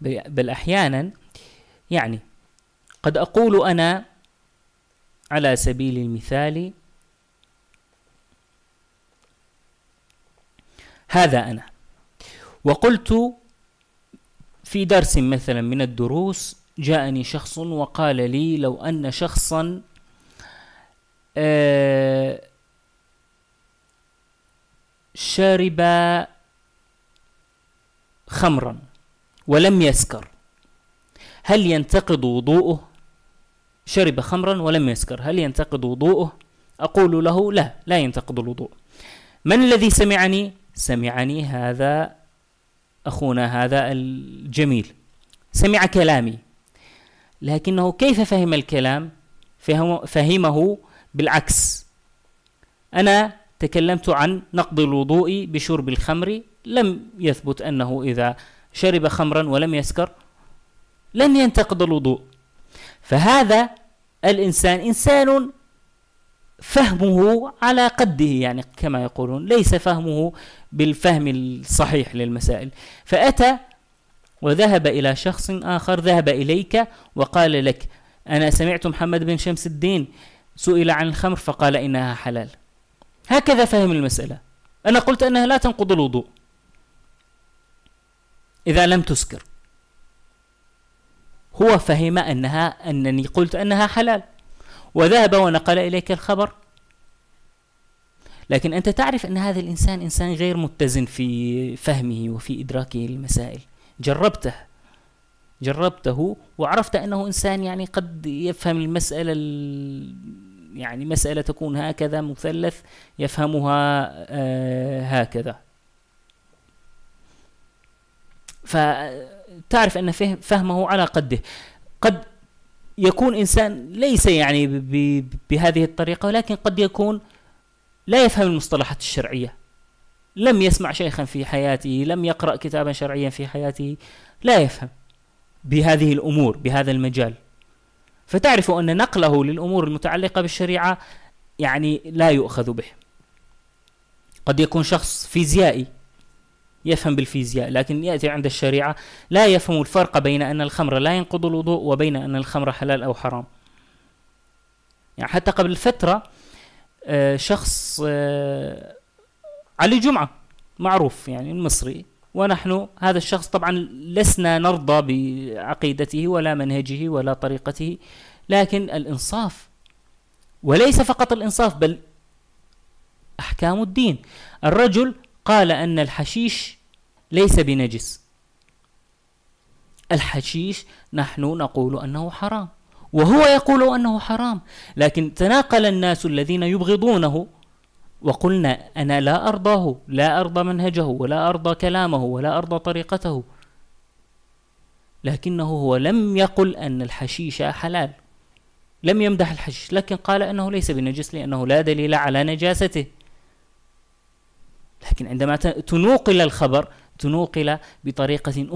بل أحيانا يعني قد أقول أنا على سبيل المثال هذا أنا وقلت في درس مثلا من الدروس جاءني شخص وقال لي لو أن شخصا آه، شرب خمرا ولم يسكر هل ينتقد وضوءه شرب خمرا ولم يسكر هل ينتقد وضوءه أقول له لا لا ينتقد الوضوء من الذي سمعني سمعني هذا أخونا هذا الجميل سمع كلامي لكنه كيف فهم الكلام فهمه بالعكس أنا تكلمت عن نقض الوضوء بشرب الخمر لم يثبت أنه إذا شرب خمرا ولم يسكر لن ينتقد الوضوء فهذا الإنسان إنسان فهمه على قده يعني كما يقولون ليس فهمه بالفهم الصحيح للمسائل فأتى وذهب إلى شخص آخر ذهب إليك وقال لك أنا سمعت محمد بن شمس الدين سئل عن الخمر فقال إنها حلال هكذا فهم المسألة أنا قلت أنها لا تنقض الوضوء إذا لم تسكر هو فهم أنها أنني قلت أنها حلال وذهب ونقل إليك الخبر لكن أنت تعرف أن هذا الإنسان إنسان غير متزن في فهمه وفي إدراكه للمسائل جربته جربته وعرفت أنه إنسان يعني قد يفهم المسألة يعني مسألة تكون هكذا مثلث يفهمها آه، هكذا فتعرف ان فهمه على قده قد يكون انسان ليس يعني بهذه الطريقه ولكن قد يكون لا يفهم المصطلحات الشرعيه لم يسمع شيخا في حياته لم يقرا كتابا شرعيا في حياته لا يفهم بهذه الامور بهذا المجال فتعرف ان نقله للامور المتعلقه بالشريعه يعني لا يؤخذ به قد يكون شخص فيزيائي يفهم بالفيزياء لكن يأتي عند الشريعة لا يفهم الفرق بين أن الخمر لا ينقض الوضوء وبين أن الخمر حلال أو حرام يعني حتى قبل فترة آه، شخص آه، علي جمعة معروف يعني المصري ونحن هذا الشخص طبعا لسنا نرضى بعقيدته ولا منهجه ولا طريقته لكن الإنصاف وليس فقط الإنصاف بل أحكام الدين الرجل قال أن الحشيش ليس بنجس الحشيش نحن نقول أنه حرام وهو يقول أنه حرام لكن تناقل الناس الذين يبغضونه وقلنا أنا لا أرضاه لا أرضى منهجه ولا أرضى كلامه ولا أرضى طريقته لكنه هو لم يقل أن الحشيش حلال لم يمدح الحشيش لكن قال أنه ليس بنجس لأنه لا دليل على نجاسته لكن عندما تنوقل الخبر تنوقل بطريقة